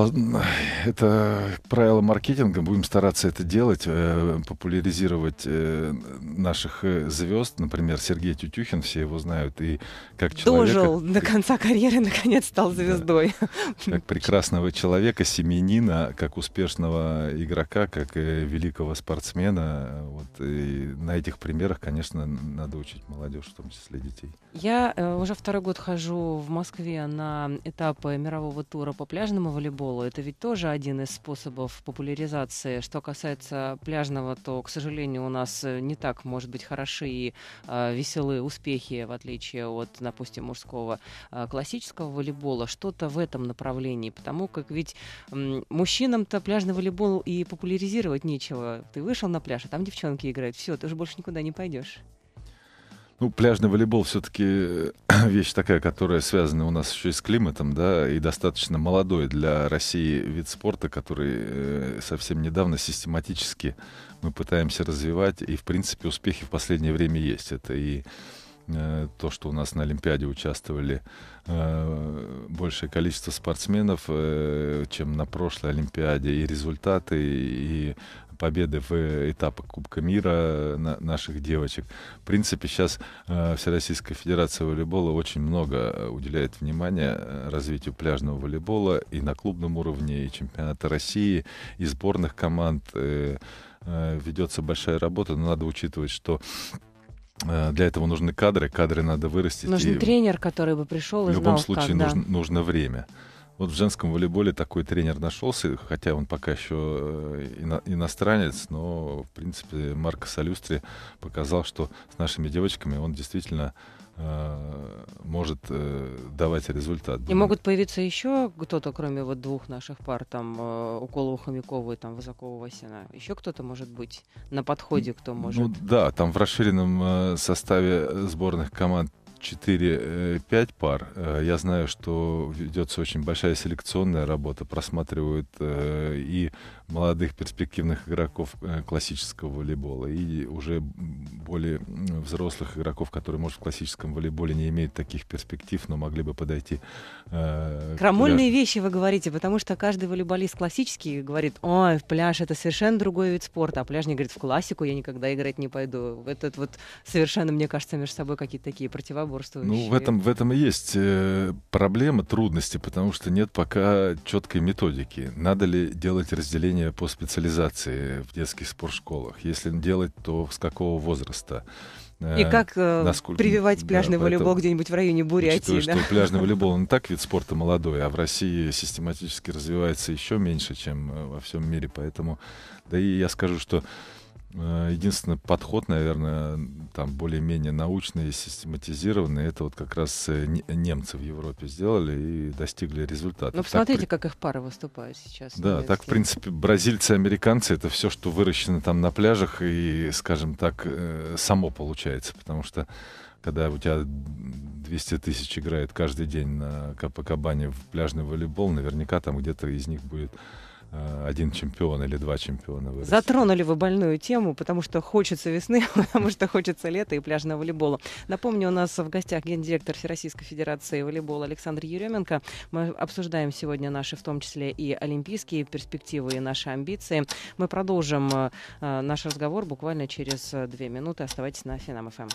C: это правило маркетинга. Будем стараться это делать, э, популяризировать э, наших э, звезд. Например, Сергей Тютюхин, все его знают. И как человека... Дожил
A: до конца карьеры, наконец стал звездой. Да,
C: как прекрасного человека, семенина, как успешного игрока, как великого спортсмена. Вот, и на этих примерах, конечно, надо учить молодежь, в том числе детей.
A: Я уже второй год хожу в Москве на этапы мирового тура по пляжному волейболу. Это ведь тоже один из способов популяризации. Что касается пляжного, то, к сожалению, у нас э, не так, может быть, хороши и э, веселые успехи, в отличие от, допустим, мужского э, классического волейбола. Что-то в этом направлении, потому как ведь э, мужчинам-то пляжный волейбол и популяризировать нечего. Ты вышел на пляж, а там девчонки играют. Все, ты уже больше никуда не пойдешь.
C: Ну, пляжный волейбол все-таки э, вещь такая, которая связана у нас еще и с климатом, да, и достаточно молодой для России вид спорта, который э, совсем недавно систематически мы пытаемся развивать, и, в принципе, успехи в последнее время есть. Это и э, то, что у нас на Олимпиаде участвовали большее количество спортсменов, чем на прошлой Олимпиаде, и результаты, и победы в э, этапах Кубка мира э, на, наших девочек. В принципе, сейчас э, Всероссийская Федерация волейбола очень много э, уделяет внимания развитию пляжного волейбола и на клубном уровне, и чемпионата России, и сборных команд. Э, э, ведется большая работа, но надо учитывать, что для этого нужны кадры, кадры надо вырастить. Нужен и тренер,
A: который бы пришел и знал. В любом случае как, да. нужно,
C: нужно время. Вот в женском волейболе такой тренер нашелся, хотя он пока еще э, иностранец, но, в принципе, Марко Солюстри показал, что с нашими девочками он действительно э, может э, давать результат. И могут
A: появиться еще кто-то, кроме вот двух наших пар, там, э, Уколова, Хомякова и там Вазакова Васина. Еще кто-то может быть на подходе, кто ну может? Ну
C: да, там в расширенном э, составе сборных команд 4-5 э, пар. Э, я знаю, что ведется очень большая селекционная работа, просматривают э, и молодых перспективных игроков классического волейбола, и уже более взрослых игроков, которые, может, в классическом волейболе не имеют таких перспектив, но могли бы подойти. Крамольные
A: пляж. вещи вы говорите, потому что каждый волейболист классический говорит, ой, пляж это совершенно другой вид спорта, а пляжник говорит, в классику я никогда играть не пойду. Этот вот совершенно, мне кажется, между собой какие-то такие противоборства противоборствующие. Ну, в этом,
C: в этом и есть э, проблема, трудности, потому что нет пока четкой методики. Надо ли делать разделение по специализации в детских спортшколах? Если делать, то с какого возраста? Э, и как э, насколько, прививать пляжный да, волейбол где-нибудь в районе Бурятии? Учитывая, да? что пляжный волейбол, он так вид спорта молодой, а в России систематически развивается еще меньше, чем э, во всем мире. Поэтому, да и я скажу, что Э, единственный подход, наверное, там более-менее научный и систематизированный, это вот как раз э, немцы в Европе сделали и достигли результата. Ну, посмотрите, так, как их пары выступают сейчас. Да, немецкие. так, в принципе, бразильцы американцы — это все, что выращено там на пляжах и, скажем так, э, само получается, потому что когда у тебя 200 тысяч играет каждый день на Капакабане в пляжный волейбол, наверняка там где-то из них будет Э, один чемпион или два чемпиона вырастет.
A: Затронули вы больную тему, потому что хочется весны, потому что хочется лета и пляжного волейбола. Напомню, у нас в гостях гендиректор Всероссийской Федерации волейбола Александр Еременко. Мы обсуждаем сегодня наши, в том числе и олимпийские перспективы, и наши амбиции. Мы продолжим э, э, наш разговор буквально через две минуты. Оставайтесь на Финам ФМ.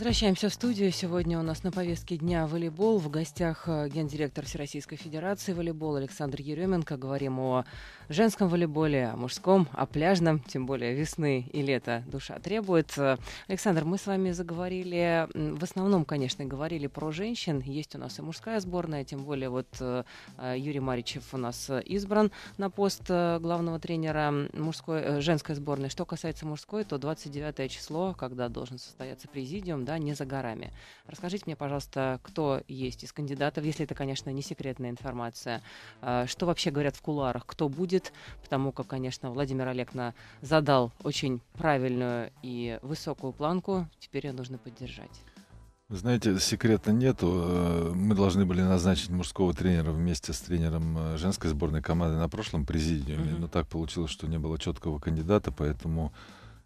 A: Возвращаемся в студию. Сегодня у нас на повестке дня волейбол. В гостях э, гендиректор Всероссийской Федерации волейбола Александр Еременко. Говорим о женском волейболе, о мужском, о пляжном, тем более весны и лета душа требует. Александр, мы с вами заговорили, в основном, конечно, говорили про женщин. Есть у нас и мужская сборная, тем более вот э, э, Юрий Маричев у нас избран на пост главного тренера мужской, женской сборной. Что касается мужской, то 29 число, когда должен состояться президиум, да, не за горами. Расскажите мне, пожалуйста, кто есть из кандидатов, если это, конечно, не секретная информация, а, что вообще говорят в куларах, кто будет, потому как, конечно, Владимир Олегна задал очень правильную и высокую планку, теперь ее нужно поддержать.
C: Вы знаете, секрета нету. Э, мы должны были назначить мужского тренера вместе с тренером э, женской сборной команды на прошлом президиуме, mm-hmm. но так получилось, что не было четкого кандидата, поэтому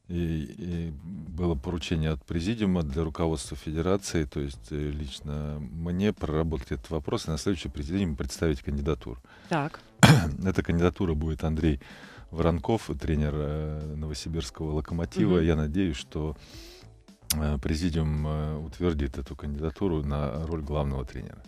C: и, и было поручение от президиума для руководства федерации, то есть э, лично мне проработать этот вопрос и на следующее президиум представить кандидатуру. Так. Эта кандидатура будет Андрей Воронков, тренер э, новосибирского локомотива. Угу. Я надеюсь, что э, президиум утвердит эту кандидатуру на роль главного тренера.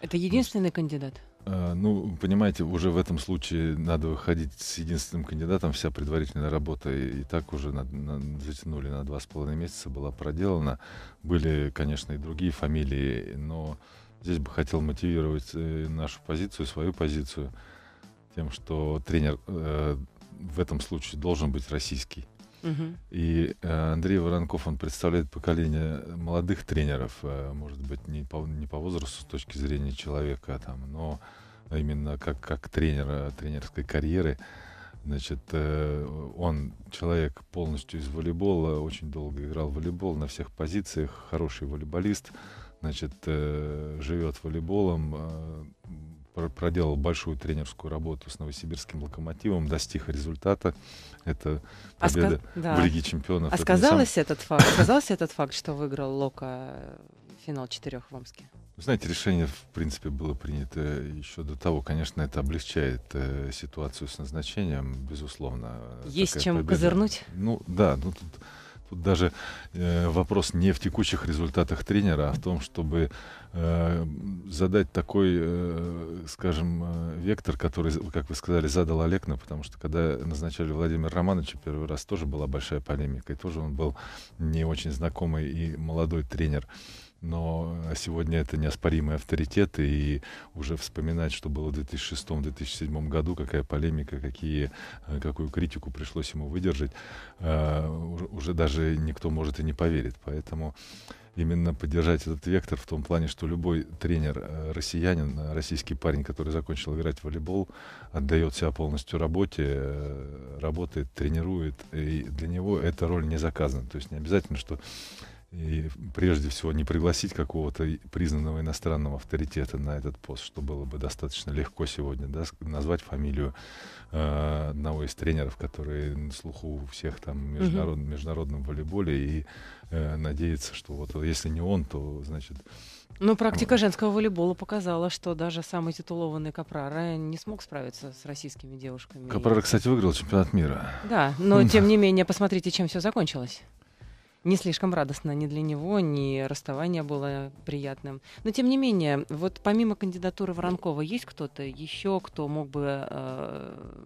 A: Это единственный ну, кандидат?
C: А, ну, понимаете, уже в этом случае надо выходить с единственным кандидатом, вся предварительная работа и, и так уже на, на, затянули на два с половиной месяца, была проделана. Были, конечно, и другие фамилии, но здесь бы хотел мотивировать э, нашу позицию, свою позицию тем, что тренер э, в этом случае должен быть российский. И э, Андрей Воронков, он представляет поколение молодых тренеров, э, может быть, не по, не по возрасту с точки зрения человека, а там, но именно как, как тренера тренерской карьеры. Значит, э, он человек полностью из волейбола, очень долго играл в волейбол на всех позициях, хороший волейболист, значит, живет волейболом, проделал большую тренерскую работу с новосибирским локомотивом, достиг результата. Это победа а ска... в Лиге чемпионов. А это сказалось сам...
A: этот факт? Сказался этот факт, что выиграл Лока э, финал четырех в Омске?
C: знаете, решение, в принципе, было принято еще до того. Конечно, это облегчает э, ситуацию с назначением, безусловно. Есть чем победа. козырнуть? Ну, да. Ну, тут Тут даже э, вопрос не в текущих результатах тренера, а в том, чтобы э, задать такой, э, скажем, э, вектор, который, как вы сказали, задал Олег Олегна, ну, потому что когда назначали Владимира Романовича первый раз, тоже была большая полемика, и тоже он был не очень знакомый и молодой тренер но а сегодня это неоспоримый авторитет, и уже вспоминать, что было в 2006-2007 году, какая полемика, какие, э, какую критику пришлось ему выдержать, э, уже даже никто, может, и не поверит. Поэтому именно поддержать этот вектор в том плане, что любой тренер, э, россиянин, российский парень, который закончил играть в волейбол, отдает себя полностью работе, работает, тренирует, и для него эта роль не заказана. То есть не обязательно, что и прежде всего не пригласить какого-то признанного иностранного авторитета на этот пост, что было бы достаточно легко сегодня, да, назвать фамилию э, одного из тренеров, который на слуху у всех там международ, международном волейболе, и э, надеяться, что вот если не он, то значит...
A: Но ну, практика женского волейбола показала, что даже самый титулованный Капрара не смог справиться с российскими девушками. Капрара, кстати, выиграл
C: чемпионат мира. Да, но
A: тем не менее, посмотрите, чем все закончилось не слишком радостно ни для него, ни расставание было приятным. Но тем не менее, вот помимо кандидатуры Воронкова есть кто-то еще, кто мог бы э,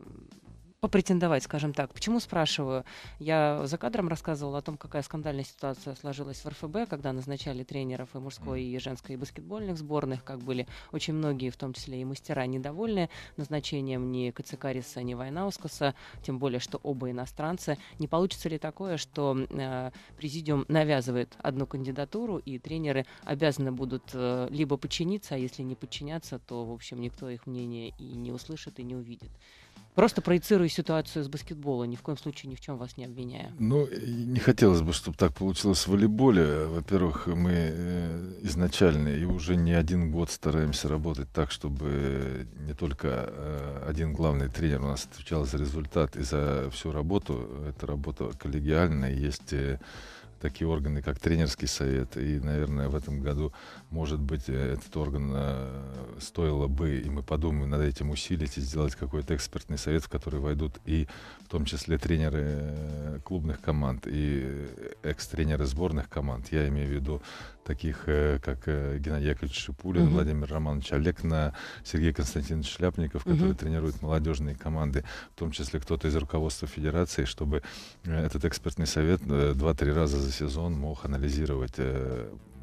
A: попретендовать, скажем так. Почему спрашиваю? Я за кадром рассказывала о том, какая скандальная ситуация сложилась в РФБ, когда назначали тренеров и мужской, и женской, и баскетбольных сборных, как были очень многие, в том числе и мастера, недовольны назначением ни Кацикариса, ни Вайнаускаса, тем более, что оба иностранцы. Не получится ли такое, что э, президиум навязывает одну кандидатуру, и тренеры обязаны будут э, либо подчиниться, а если не подчиняться, то, в общем, никто их мнение и не услышит, и не увидит. Просто проецирую ситуацию с баскетбола, ни в коем случае ни в чем вас не обвиняю.
C: Ну, не хотелось бы, чтобы так получилось в волейболе. Во-первых, мы э, изначально и уже не один год стараемся работать так, чтобы не только э, один главный тренер у нас отвечал за результат и за всю работу. Это работа коллегиальная, есть э, такие органы, как тренерский совет. И, наверное, в этом году, может быть, э, этот орган э, стоило бы, и мы подумаем над этим усилить и сделать какой-то экспертный совет, в который войдут и в том числе тренеры э, клубных команд и э, экс-тренеры сборных команд. Я имею в виду таких э, как э, Геннадий Яковлевич Шипулин, угу. Владимир Романович Олегна, Сергей Константинович Шляпников, которые угу. тренируют молодежные команды, в том числе кто-то из руководства федерации, чтобы э, этот экспертный совет 2-3 раза за сезон мог анализировать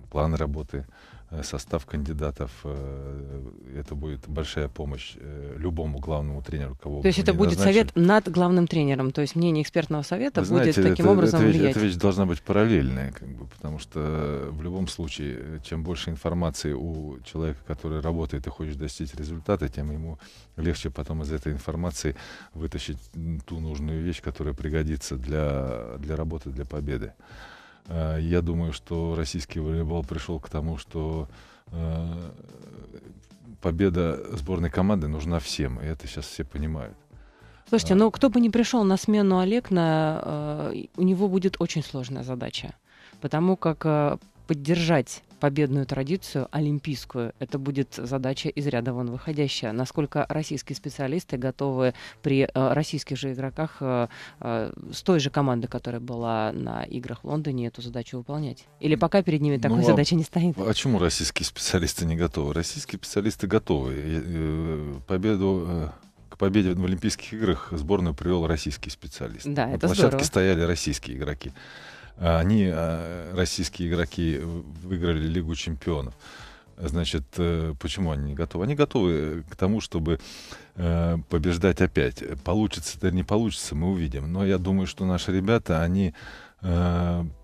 C: план работы Э, состав кандидатов. Э, это будет большая помощь э, любому главному тренеру, кого То есть это будет совет
A: над главным тренером, то есть мнение экспертного совета Вы знаете, будет таким это, образом это, влиять? Эта
C: вещь должна быть параллельная, как бы, потому что в любом случае, чем больше информации у человека, который работает и хочет достичь результата, тем ему легче потом из этой информации вытащить ту нужную вещь, которая пригодится для, для работы, для победы. А, я думаю, что российский волейбол пришел к тому, что э, победа сборной команды нужна всем, и это сейчас все понимают.
A: Слушайте, а. но ну, кто бы ни пришел на смену Олег, э, у него будет очень сложная задача, потому как э, поддержать победную традицию олимпийскую. Это будет задача из ряда вон выходящая. Насколько российские специалисты готовы при э, российских же игроках э, э, с той же команды, которая была на играх в Лондоне, эту задачу выполнять? Или пока перед ними такой ну, а задачи
C: не стоит? А Почему российские специалисты не готовы? Российские специалисты готовы. Э, победу э, победе в Олимпийских играх сборную привел российский специалист. Да, На это площадке здорово. стояли российские игроки. А они, э, российские игроки, выиграли Лигу чемпионов. Значит, э, почему они не готовы? Они готовы к тому, чтобы э, побеждать опять. Получится это или не получится, мы увидим. Но я думаю, что наши ребята, они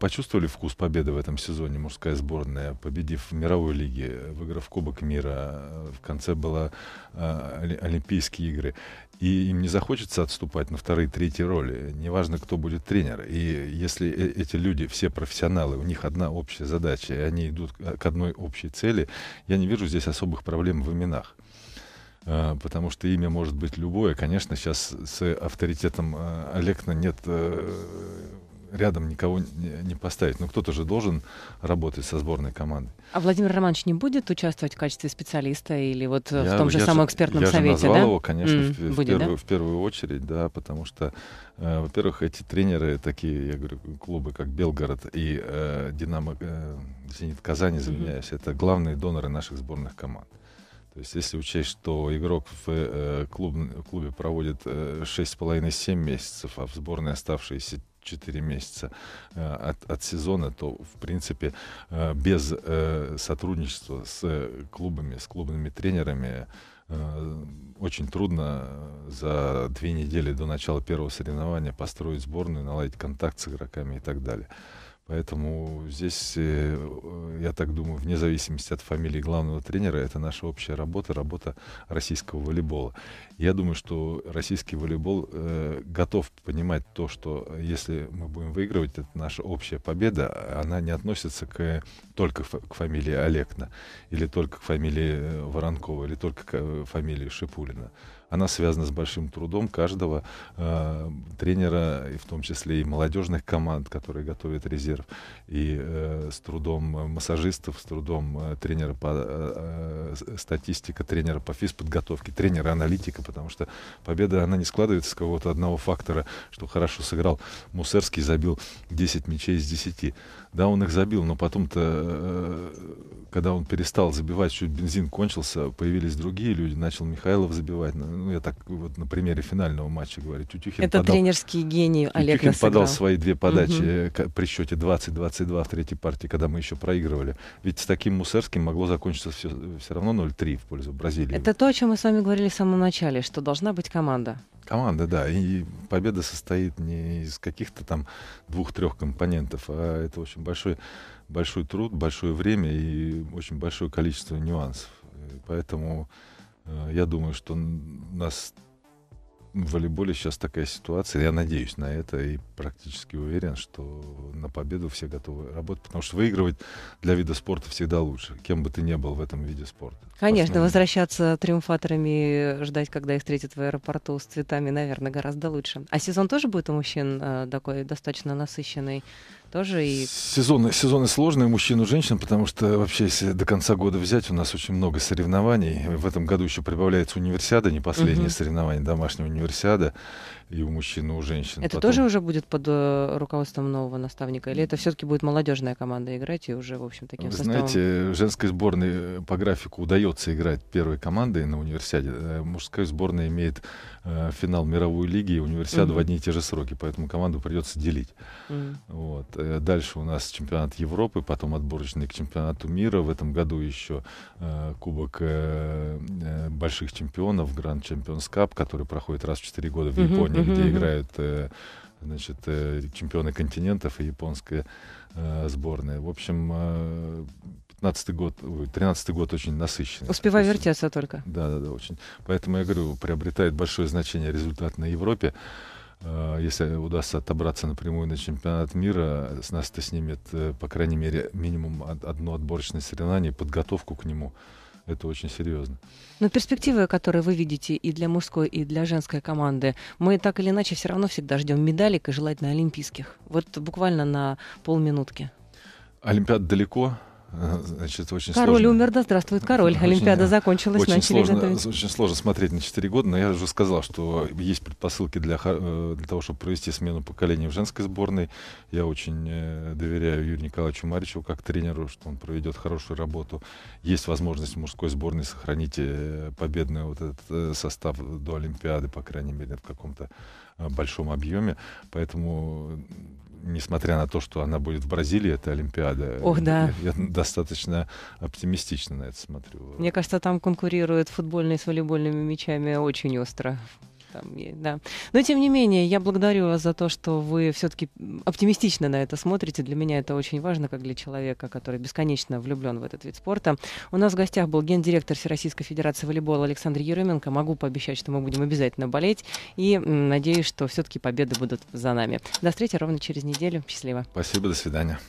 C: почувствовали вкус победы в этом сезоне мужская сборная, победив в мировой лиге, выиграв Кубок мира, в конце были Олимпийские игры и им не захочется отступать на вторые, третьи роли. Неважно, кто будет тренер. И если э, эти люди все профессионалы, у них одна общая задача, и они идут к одной общей цели, я не вижу здесь особых проблем в именах. А, потому что имя может быть любое. Конечно, сейчас с авторитетом э, Олекна нет э, рядом никого не, не поставить. Но ну, кто-то же должен работать со сборной командой.
A: А Владимир Романович не будет участвовать в качестве специалиста или вот э, я, в том же самом экспертном я совете, же назвал да? его, конечно, mm, в, будет, первую, да?
C: в первую очередь, да, потому что, э, во-первых, эти тренеры, такие, я говорю, клубы, как Белгород и э, Динамо, э, Зенит Казань, извиняюсь, mm-hmm. это главные доноры наших сборных команд. То есть, если учесть, что игрок в э, клуб, клубе проводит э, 6,5-7 месяцев, а в сборной оставшиеся 4 месяца э, от, от сезона, то, в принципе, э, без э, сотрудничества с клубами, с клубными тренерами очень трудно за две недели до начала первого соревнования построить сборную, наладить контакт с игроками и так далее. Поэтому здесь, э, э, я так думаю, вне зависимости от фамилии главного тренера, это наша общая работа, работа российского волейбола. Я думаю, что российский волейбол э, готов понимать то, что э, если мы будем выигрывать, это наша общая победа, она не относится к, только к фамилии Олегна, или только к фамилии Воронкова, или только к фамилии Шипулина она связана с большим трудом каждого э, тренера, и в том числе и молодежных команд, которые готовят резерв, и э, с трудом э, массажистов, с трудом э, тренера по э, э статистика, тренера по физподготовке, тренера-аналитика, потому что победа, она не складывается с какого-то одного фактора, что хорошо сыграл Мусерский, забил 10 мячей из 10. Да, он их забил, но потом-то э, когда он перестал забивать, чуть бензин кончился, появились другие люди, начал Михайлов забивать. Ну, ну я так вот на примере финального матча говорю. Тютюхин Это подал, тренерский гений Олег Тютюхин подал свои две подачи угу. при счете 20-22 в третьей партии, когда мы еще проигрывали. Ведь с таким Мусерским могло закончиться все, все равно 0-3 в пользу Бразилии.
A: Это то, о чем мы с вами говорили в самом начале, что должна быть команда.
C: Команда, да. И победа состоит не из каких-то там двух-трех компонентов, а это очень большой, большой труд, большое время и очень большое количество нюансов. И поэтому э, я думаю, что нас в волейболе сейчас такая ситуация, я надеюсь на это и практически уверен, что на победу все готовы работать, потому что выигрывать для вида спорта всегда лучше, кем бы ты ни был в этом виде спорта.
A: Конечно, возвращаться триумфаторами, ждать, когда их встретят в аэропорту с цветами, наверное, гораздо лучше. А сезон тоже будет у мужчин э, такой достаточно насыщенный тоже и...
C: Сезоны, сезоны сложные мужчин и женщин, потому что вообще, если до конца года взять, у нас очень много соревнований. В этом году еще прибавляется универсиада, не последнее угу. соревнование, домашнего универсиада и у мужчин, и у женщин. Это Потом... тоже
A: уже будет под э, руководством нового наставника? Или это все-таки будет молодежная команда играть и уже, в общем, таким Вы составом?
C: знаете, женской сборной э, по графику удается играть первой командой на универсиаде. Э, мужская сборная имеет финал мировой лиги и универсиаду mm-hmm. в одни и те же сроки, поэтому команду придется делить. Mm-hmm. Вот. Дальше у нас чемпионат Европы, потом отборочный к чемпионату мира. В этом году еще Кубок больших чемпионов, Гранд Чемпионс Кап, который проходит раз в 4 года в mm-hmm. Японии uh-huh, где играют э, значит, э, чемпионы континентов и японская э, сборная. В общем, э, 15 год, 13 год очень насыщенный. Успевай очень,
A: вертеться только.
C: Да, да, да, очень. Поэтому я говорю, приобретает большое значение результат на Европе. Если удастся отобраться напрямую на чемпионат мира, с нас это снимет, по крайней мере, минимум одно отборочное соревнование, подготовку к нему это очень серьезно.
A: Но перспективы, которые вы видите и для мужской, и для женской команды, мы так или иначе все равно всегда ждем медалик и желательно олимпийских. Вот буквально на полминутки.
C: Олимпиад далеко, Значит, очень король сложно. умер, да здравствует король. Очень, Олимпиада закончилась, очень начали сложно, готовить. Очень сложно смотреть на 4 года, но я уже сказал, что есть предпосылки для, э, для того, чтобы провести смену поколения в женской сборной. Я очень э, доверяю Юрию Николаевичу Маричеву как тренеру, что он проведет хорошую работу. Есть возможность в мужской сборной сохранить э, победный вот этот состав до Олимпиады, по крайней мере, в каком-то большом объеме. Поэтому несмотря на то, что она будет в Бразилии, эта Олимпиада. Ох, да. Я, я достаточно оптимистично на это смотрю.
A: Мне кажется, там конкурируют футбольные с волейбольными мячами очень остро там, да. Но тем не менее, я благодарю вас за то, что вы все-таки оптимистично на это смотрите. Для меня это очень важно, как для человека, который бесконечно влюблен в этот вид спорта. У нас в гостях был гендиректор Всероссийской Федерации волейбола Александр Еременко. Могу пообещать, что мы будем обязательно болеть. И надеюсь, что все-таки победы будут за нами. До встречи ровно через неделю. Счастливо.
C: Спасибо, до свидания.